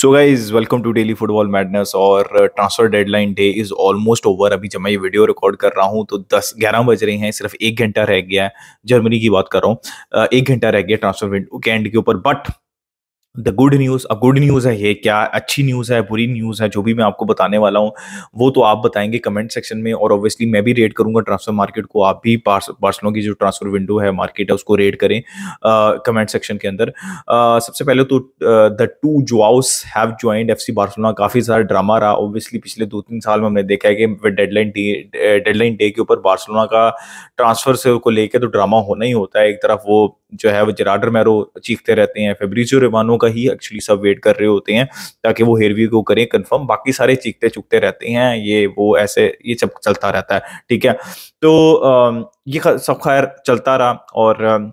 so guys welcome to daily football madness और transfer deadline day is almost over अभी जब मैं ये वीडियो रिकॉर्ड कर रहा हूँ तो दस ग्यारह बज रहे हैं सिर्फ एक घंटा रह गया है जर्मनी की बात कर रहा हूँ uh, एक घंटा रह गया ट्रांसफर विंडो के एंड के ऊपर but the good news a good news है ये क्या अच्छी न्यूज़ है बुरी न्यूज़ है जो भी मैं आपको बताने वाला हूँ वो तो आप बताएंगे कमेंट सेक्शन में और ऑब्वियसली मैं भी रेट करूंगा ट्रांसफर मार्केट को आप भी बार्सलों की जो ट्रांसफर विंडो है मार्केट है उसको रेट करें कमेंट सेक्शन के अंदर uh, सबसे पहले तो द टू आउस have joined F C Barcelona काफ़ी सारा ड्रामा रहा ऑब्वियसली पिछले दो तीन साल में हमने देखा है कि डेडलाइन डे डेडलाइन डे के ऊपर बार्सलोना का ट्रांसफर से को लेकर तो ड्रामा होना ही होता है एक तरफ वो जो है वो जेराडर मैरो चीखते रहते हैं फेब्रिजो रिवानो का ही एक्चुअली सब वेट कर रहे होते हैं ताकि वो हेरवी को करें कंफर्म बाकी सारे चीखते चुकते रहते हैं ये वो ऐसे ये चलता रहता है ठीक है तो ये सब खैर चलता रहा और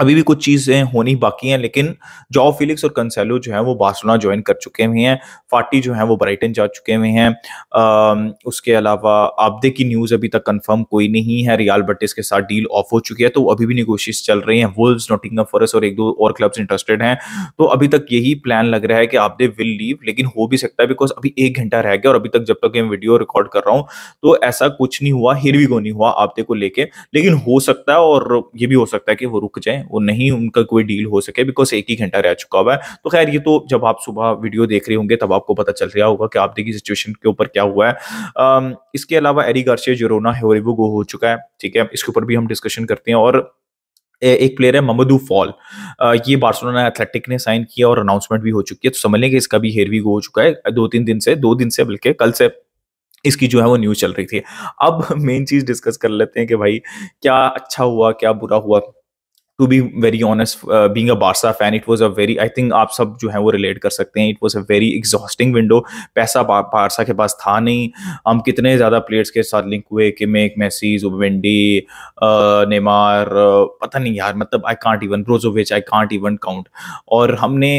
अभी भी कुछ चीज़ें होनी बाकी हैं लेकिन जॉ फिलिक्स और कंसेलो जो है वो बार्सलोना ज्वाइन कर चुके हुए हैं फाटी जो है वो ब्राइटन जा चुके हुए हैं उसके अलावा आपदे की न्यूज़ अभी तक कंफर्म कोई नहीं है रियाल बटिस के साथ डील ऑफ हो चुकी है तो अभी भी निगोशिएस चल रही है वुल्व्स नोटिंग फॉरेस्ट और एक दो और क्लब्स इंटरेस्टेड हैं तो अभी तक यही प्लान लग रहा है कि आपदे विल लीव लेकिन हो भी सकता है बिकॉज अभी एक घंटा रह गया और अभी तक जब तक मैं वीडियो रिकॉर्ड कर रहा हूँ तो ऐसा कुछ नहीं हुआ हिरवी को नहीं हुआ आपदे को लेके लेकिन हो सकता है और ये भी हो सकता है कि वो रुक जाए वो नहीं उनका कोई डील हो सके बिकॉज एक ही घंटा रह चुका हुआ है तो खैर ये तो जब आप सुबह वीडियो देख रहे होंगे तब आपको पता चल रहा होगा कि आप देखिए सिचुएशन के ऊपर क्या हुआ है इसके अलावा एरी गार्सिया जोरोना है वो हो चुका है ठीक है इसके ऊपर भी हम डिस्कशन करते हैं और एक प्लेयर है ममदू फॉल ये बार्सिलोना एथलेटिक ने साइन किया और अनाउंसमेंट भी हो चुकी है तो समझ लें कि इसका भी हेरवी गो हो चुका है दो तीन दिन से दो दिन से बल्कि कल से इसकी जो है वो न्यूज़ चल रही थी अब मेन चीज़ डिस्कस कर लेते हैं कि भाई क्या अच्छा हुआ क्या बुरा हुआ to be very honest being a Barca fan it was a very I think आप सब जो है वो रिलेट कर सकते हैं it was a very exhausting window पैसा बारसा के पास था नहीं हम कितने ज़्यादा प्लेयर्स के साथ लिंक हुए कि मेक मैसीज जुबेंडी नेमार पता नहीं यार मतलब I can't even Brozovic I can't even count और हमने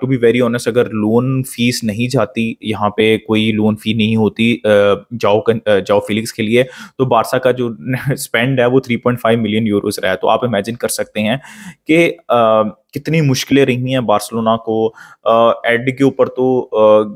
टू बी वेरी ऑनेस्ट अगर लोन फीस नहीं जाती यहाँ पे कोई लोन फी नहीं होती जाओ जाओ फिलिक्स के लिए तो बारसा का जो स्पेंड है वो three point five million euros रहा है तो आप इमेजिन कर सकते सकते हैं कि कितनी मुश्किलें रही हैं बार्सिलोना को एड के ऊपर तो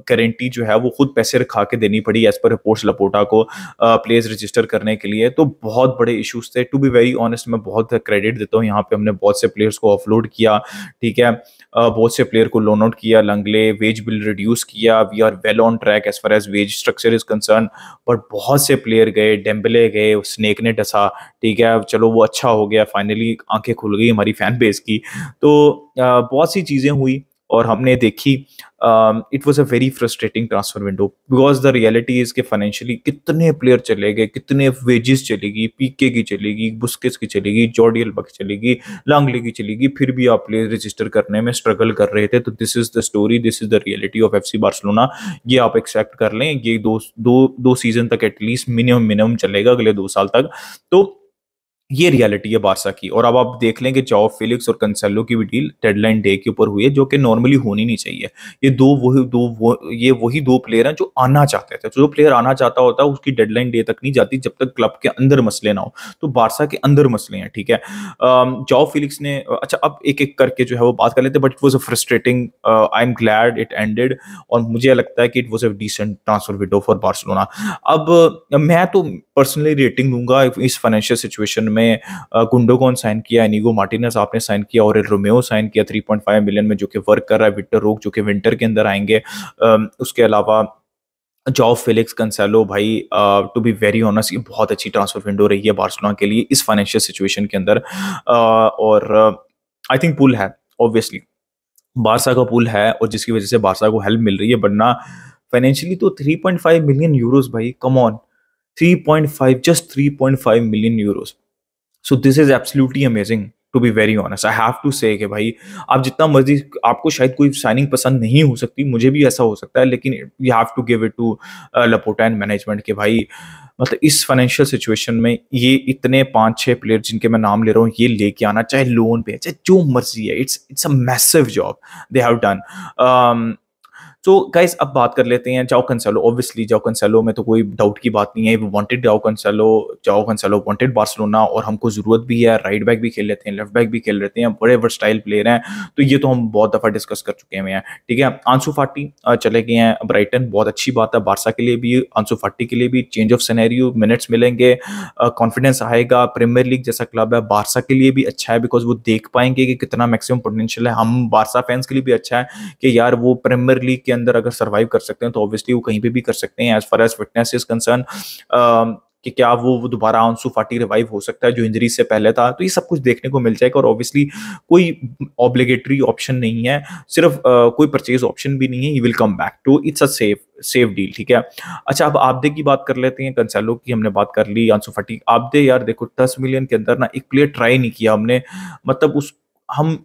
गारंटी जो है वो खुद पैसे रखा के देनी पड़ी एज पर रिपोर्ट्स लपोटा को प्लेयर्स रजिस्टर करने के लिए तो बहुत बड़े इशूज थे टू बी वेरी ऑनेस्ट मैं बहुत क्रेडिट देता हूँ यहाँ पे हमने बहुत से प्लेयर्स को ऑफलोड किया ठीक है बहुत से प्लेयर को लोन आउट किया लंगले वेज बिल रिड्यूस किया we are well on track as far as wage structure is concern but बहुत से प्लेयर गए डेम्बले गए स्नेक ने डसा ठीक है चलो वो अच्छा हो गया फाइनली आंखें खुल गई हमारी फैन बेस की तो बहुत सी चीज़ें हुई और हमने देखी it was a very frustrating transfer window because the reality is के फाइनेंशियली कितने प्लेयर चले गए कितने वेजेस चलेगी पीके की चलेगी बुस्केट्स की चलेगी जॉर्डी बक चलेगी लांगली की चलेगी फिर भी आप प्लेयर रजिस्टर करने में स्ट्रगल कर रहे थे तो this is the story this is the reality of F C Barcelona ये आप एक्सेप्ट कर लें ये दो दो दो सीजन तक एटलीस्ट मिनिमम मिनिमम चलेगा अगले दो साल तक तो ये रियलिटी है बारसा की और अब आप देख लेंगे चाओ फिलिक्स और कंसेलो की भी डील डेडलाइन डे के ऊपर हुई है जो कि नॉर्मली होनी नहीं चाहिए ये दो वही दो वो ये वही दो प्लेयर हैं जो आना चाहते थे तो जो प्लेयर आना चाहता होता है उसकी डेडलाइन डे तक नहीं जाती जब तक क्लब के अंदर मसले ना हो तो बारसा के अंदर मसले हैं ठीक है चाओ फिलिक्स ने अच्छा अब एक एक करके जो है वो बात कर लेते but it was a frustrating I am glad it ended और मुझे लगता है कि it was a decent transfer window for Barcelona अब मैं तो पर्सनली रेटिंग दूंगा इस फाइनेंशियल सिचुएशन में गुंडोगॉन साइन किया एनिगो मार्टिनस आपने साइन किया और रोमेओ साइन किया 3.5 मिलियन में जो कि वर्क कर रहा है विक्टर रोक जो कि विंटर के अंदर आएंगे उसके अलावा जॉ फिलिक्स कंसेलो भाई टू बी वेरी ऑनेस्ट ये बहुत अच्छी ट्रांसफर विंडो रही है बार्सलोना के लिए इस फाइनेंशियल सिचुएशन के अंदर और आई थिंक पुल है ऑब्वियसली बारसा का पुल है और जिसकी वजह से बारसा को हेल्प मिल रही है बढ़ना फाइनेंशियली तो 3.5 मिलियन यूरोस भाई come on 3.5 just 3.5 million euros so this is absolutely amazing to be very honest I have to say कि भाई आप जितना मर्जी आपको शायद कोई साइनिंग पसंद नहीं हो सकती मुझे भी ऐसा हो सकता है लेकिन you have to give it to Laporta and management के भाई मतलब इस फाइनेंशियल सिचुएशन में ये इतने पांच छह प्लेयर जिनके मैं नाम ले रहा हूँ ये लेके आना चाहे लोन पे चाहे जो मर्जी है it's it's a massive job they have done so so, guys अब बात कर लेते हैं जाओ कंसेलो ऑब्वियसली जाओ कंसेलो में तो कोई डाउट की बात नहीं है वांटेड जाओ कंसेलो जाओ कंसेलो वांटेड बार्सलोना और हमको ज़रूरत भी है राइट बैक भी खेल लेते हैं लेफ्ट बैक भी खेल लेते हैं बड़े स्टाइल प्लेयर हैं तो ये तो हम बहुत दफ़ा डिस्कस कर चुके हैं ठीक है आंसू फाटी चले गए हैं ब्राइटन बहुत अच्छी बात है बारसा के लिए भी आंसू फाटी के लिए भी चेंज ऑफ सनेरियो मिनट्स मिलेंगे कॉन्फिडेंस आएगा प्रीमियर लीग जैसा क्लब है बारसा के लिए भी अच्छा है बिकॉज वो देख पाएंगे कि कितना मैक्सिमम पोटेंशियल है हम बारसा फैंस के लिए भी अच्छा है कि यार वो प्रीमियर लीग के अंदर अगर सर्वाइव कर सकते हैं तो ऑब्वियसली वो कहीं पे भी कर सकते हैं as far as fitness is concern कि क्या वो, वो दोबारा आंसू फाटी रिवाइव हो सकता है जो इंजरी से पहले था तो ये सब कुछ देखने को मिल जाएगा और ऑब्वियसली कोई ऑब्लिगेटरी ऑप्शन नहीं है सिर्फ आ, कोई परचेज ऑप्शन भी नहीं है you will come back to it's a safe safe deal ठीक है अच्छा अब आपदे की बात कर लेते हैं कंसेलो की हमने बात कर ली आंसू फाटी आपदे यार देखो दस मिलियन के अंदर ना एक प्लेयर ट्राई नहीं किया हमने मतलब उस हम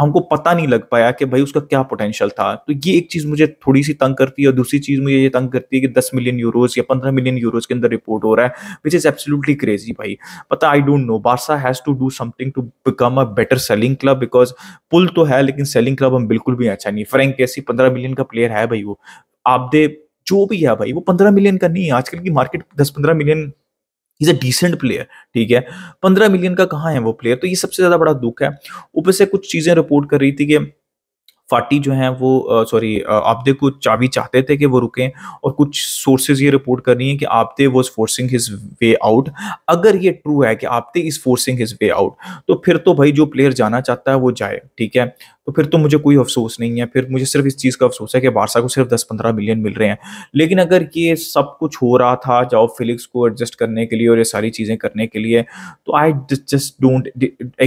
हमको पता नहीं लग पाया कि भाई उसका क्या पोटेंशियल था तो ये एक चीज़ मुझे थोड़ी सी तंग करती है और दूसरी चीज़ मुझे ये तंग करती है कि दस मिलियन यूरोज या पंद्रह मिलियन यूरोज के अंदर रिपोर्ट हो रहा है विच इज़ एब्सोल्युटली क्रेजी भाई पता I don't know Barca has to do something to become a better selling club because पुल तो है लेकिन सेलिंग क्लब हम बिल्कुल भी अच्छा नहीं फ्रेंक कैसी पंद्रह मिलियन का प्लेयर है भाई वो आप दे जो भी है भाई वो पंद्रह मिलियन का नहीं है आजकल की मार्केट दस पंद्रह million is a decent player ठीक है पंद्रह मिलियन का कहाँ है वो प्लेयर तो ये सबसे ज्यादा बड़ा दुख है ऊपर से कुछ चीजें रिपोर्ट कर रही थी कि फाटी जो है वो सॉरी आपदे को चाबी चाहते थे कि वो रुकें और कुछ सोर्सेज ये रिपोर्ट कर रही हैं कि Abde was forcing his way out अगर ये ट्रू है कि Abde is forcing his way out तो फिर तो भाई जो प्लेयर जाना चाहता है वो जाए ठीक है तो फिर तो मुझे कोई अफसोस नहीं है फिर मुझे सिर्फ इस चीज़ का अफसोस है कि बारसा को सिर्फ दस पंद्रह मिलियन मिल रहे हैं लेकिन अगर ये सब कुछ हो रहा था जाओ फिलिक्स को एडजस्ट करने के लिए और ये सारी चीज़ें करने के लिए तो I just don't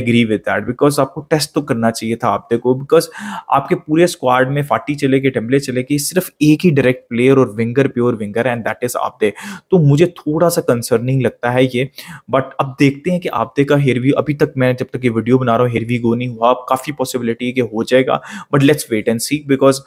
agree with that because आपको टेस्ट तो करना चाहिए था आप देखो बिकॉज आपके पूरे स्क्वाड में फाटी चले गए टेम्बले चले गए सिर्फ एक ही डायरेक्ट प्लेयर और winger pure winger and that is आप तो मुझे थोड़ा सा कंसर्निंग लगता है ये बट अब देखते हैं कि आपदे का हेरवी अभी तक मैं जब तक ये वीडियो बना रहा हूँ हेरवी गो नहीं हुआ अब काफ़ी पॉसिबिलिटी है कि हो जाएगा but let's wait and see because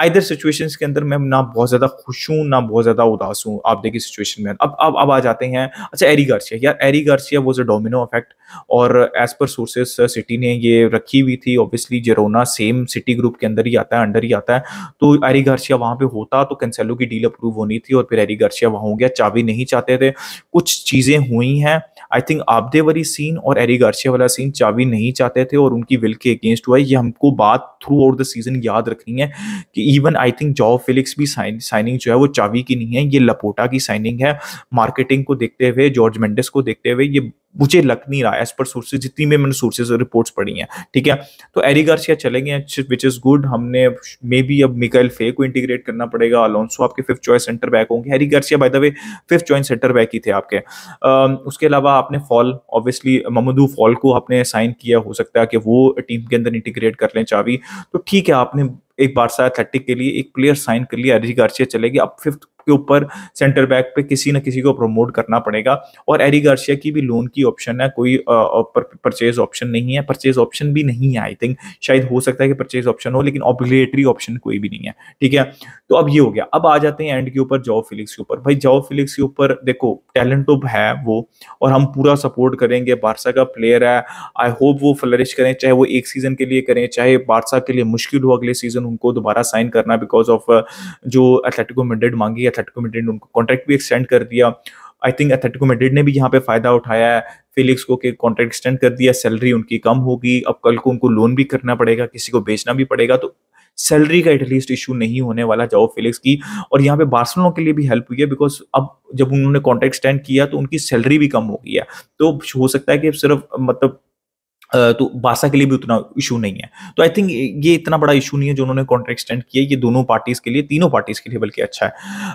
either situation के अंदर मैं ना बहुत ज़्यादा खुश हूँ ना बहुत ज़्यादा उदास हूँ आप देखिए सिचुएशन में अब अब अब आ जाते हैं अच्छा एरी गार्सिया यार Eric Garcia was a domino effect और एज पर सोर्सेस सिटी ने ये रखी हुई थी obviously Girona same City Group के अंदर ही आता है अंडर ही आता है तो एरी गार्सिया वहाँ पे होता तो कैंसेलो की डील अप्रूव होनी थी और फिर एरी गार्सिया वहाँ हो गया चाबी नहीं चाहते थे कुछ चीज़ें हुई हैं आई थिंक आपदे वाली सीन और एरी गार्सिया वाला सीन चावी नहीं चाहते थे और उनकी विल के अगेंस्ट हुआ ये हमको बात थ्रू आउट द सीजन याद रखनी है कि even I think Joao Felix भी साइन, साइनिंग जो है वो चावी की नहीं है ये लपोटा की साइनिंग है मार्केटिंग को देखते हुए जॉर्ज मेंडिस को देखते हुए ये मुझे लग नहीं रहा है एज पर सोर्सेज जितनी भी मैंने सोर्सेज और रिपोर्ट्स पढ़ी हैं ठीक है तो एरी गार्सिया चले गए विच इज गुड हमने मे बी अब मिकाइल फे को इंटीग्रेट करना पड़ेगा अलोंसो आपके फिफ्थ चॉइस सेंटर बैक होंगे Eric Garcia by the way fifth choice centre back ही थे आपके आ, उसके अलावा आपने फॉल ऑब्वियसली ममदू फॉल को आपने साइन किया हो सकता है कि वो टीम के अंदर इंटीग्रेट कर लें चावी तो ठीक है आपने एक बार सा एथलेटिक के लिए एक प्लेयर साइन कर लिया अरिजी गार्सिया चलेगी अब फिफ्थ के ऊपर सेंटर बैक पे किसी न किसी को प्रमोट करना पड़ेगा और एरी गार्सिया की भी लोन की ऑप्शन है कोई परचेज ऑप्शन नहीं है परचेज ऑप्शन भी नहीं है आई थिंक शायद हो सकता है कि परचेज ऑप्शन हो लेकिन ऑब्लिगेटरी ऑप्शन कोई भी नहीं है ठीक है तो अब ये हो गया अब आ जाते हैं एंड के ऊपर जॉब फिलिक्स के ऊपर भाई जॉब फिलिक्स के ऊपर देखो टैलेंट तो है वो और हम पूरा सपोर्ट करेंगे बारसा का प्लेयर है आई होप वो फ्लरिश करें चाहे वो एक सीजन के लिए करें चाहे बारसा के लिए मुश्किल हो अगले सीजन उनको दोबारा साइन करना बिकॉज ऑफ जो एथलेटिको मिडेड मांगी एथलेटिको मेड्रिड ने उनको कॉन्ट्रैक्ट भी एक्सटेंड कर दिया आई थिंक एथलेटिको मेड्रिड ने भी यहाँ पे फायदा उठाया है फिलिक्स को कि कॉन्ट्रैक्ट एक्सटेंड कर दिया सैलरी उनकी कम होगी अब कल को उनको लोन भी करना पड़ेगा किसी को बेचना भी पड़ेगा तो सैलरी का एटलीस्ट इशू नहीं होने वाला जाओ फिलिक्स की और यहाँ पे बार्सलोना के लिए भी हेल्प हुई है बिकॉज अब जब उन्होंने कॉन्ट्रैक्ट एक्सटेंड किया तो उनकी सैलरी भी कम हो गई है तो हो सकता है कि सिर्फ मतलब तो बासा के लिए भी उतना इशू नहीं है तो आई थिंक ये इतना बड़ा इशू नहीं है जो उन्होंने कॉन्ट्रैक्ट एक्सटेंड किया ये दोनों पार्टीज के लिए तीनों पार्टीज के लिए बल्कि अच्छा है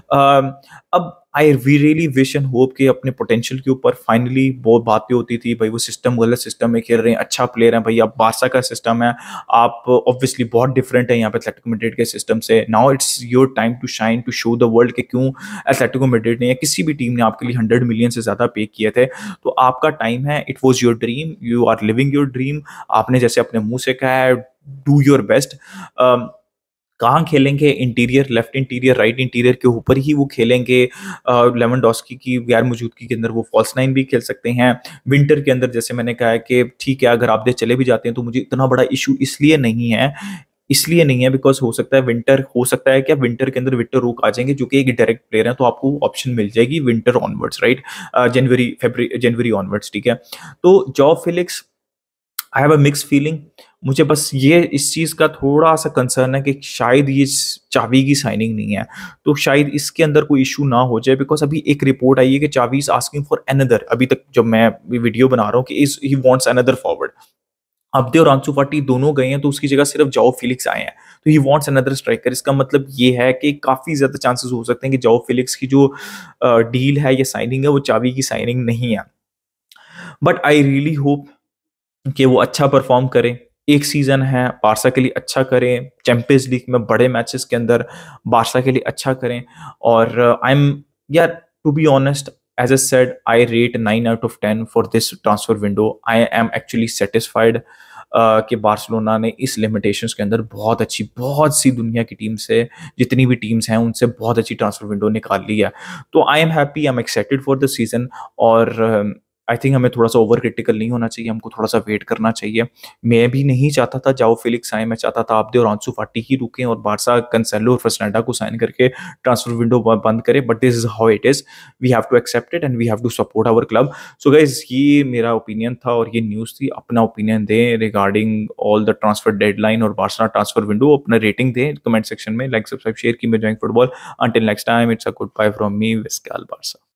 अब I we really wish and hope कि अपने पोटेंशियल के ऊपर फाइनली बहुत बातें होती थी भाई वो सिस्टम गलत सिस्टम में खेल रहे हैं अच्छा प्लेयर है भाई आप बादशाह का सिस्टम है आप ऑब्वियसली बहुत डिफरेंट है यहाँ पे एथलेटिको मेड्रिड के सिस्टम से now it's your time to shine to show the world के क्यों एथलेटिको मेड्रिड ने या किसी भी टीम ने आपके लिए हंड्रेड मिलियन से ज़्यादा पे किए थे तो आपका टाइम है it was your dream you are living your dream आपने जैसे अपने मुंह से कहा है डू योर बेस्ट कहाँ खेलेंगे interior left interior right interior के ऊपर ही वो खेलेंगे लेमन डॉस्की की गैर मौजूदगी के अंदर वो फॉल्स नाइन भी खेल सकते हैं विंटर के अंदर जैसे मैंने कहा है कि ठीक है अगर आप चले भी जाते हैं तो मुझे इतना बड़ा इशू इसलिए नहीं है इसलिए नहीं है बिकॉज हो सकता है विंटर हो सकता है क्या विंटर के अंदर विंटर रोक आ जाएंगे जो कि एक डायरेक्ट प्लेयर है तो आपको ऑप्शन मिल जाएगी winter onwards right January February January onwards ठीक है तो Joao Felix I have a mix feeling मुझे बस ये इस चीज़ का थोड़ा सा कंसर्न है कि शायद ये चावी की साइनिंग नहीं है तो शायद इसके अंदर कोई इशू ना हो जाए बिकॉज अभी एक रिपोर्ट आई है कि चावी इज़ आस्किंग फॉर अनदर अभी तक जब मैं वीडियो बना रहा हूँ कि is he another forward Abde और आंसू फाटी दोनों गए हैं तो उसकी जगह सिर्फ जाओ फिलिक्स आए हैं तो ही वांट्स अनदर स्ट्राइकर इसका मतलब ये है कि काफ़ी ज़्यादा चांसेस हो सकते हैं कि जाओ फिलिक्स की जो डील है या साइनिंग है वो चावी की साइनिंग नहीं है बट आई रियली होप कि वो अच्छा परफॉर्म करें एक सीजन है बारसा के लिए अच्छा करें चैंपियंस लीग में बड़े मैचेस के अंदर बारसा के लिए अच्छा करें और आई uh, एम यार to be honest as I said I rate nine out of ten for this transfer window I am actually satisfied कि बार्सिलोना ने इस लिमिटेशंस के अंदर बहुत अच्छी बहुत सी दुनिया की टीम से जितनी भी टीम्स हैं उनसे बहुत अच्छी ट्रांसफर विंडो निकाल ली है तो I am happy I am excited for the season और um, आई थिंक हमें थोड़ा सा ओवर क्रिटिकल नहीं होना चाहिए हमको थोड़ा सा वेट करना चाहिए मैं भी नहीं चाहता था जाओ फिलिक्स आए मैं चाहता था आप दे और आंसू फाटी ही रुकें और बारसा कंसेलो और फर्सनाडा को साइन करके ट्रांसफर विंडो बंद करें but this is how it is we have to accept it and we have to support our club so guys ये मेरा ओपिनियन था और ये न्यूज़ थी अपना ओपिनियन दें regarding all the transfer deadline और बारसा ट्रांसफर विंडो अपना रेटिंग दें कमेंट सेक्शन में लाइक सब्सक्राइब शेयर की मैं joying football until next time it's a good bye from me Visca Barça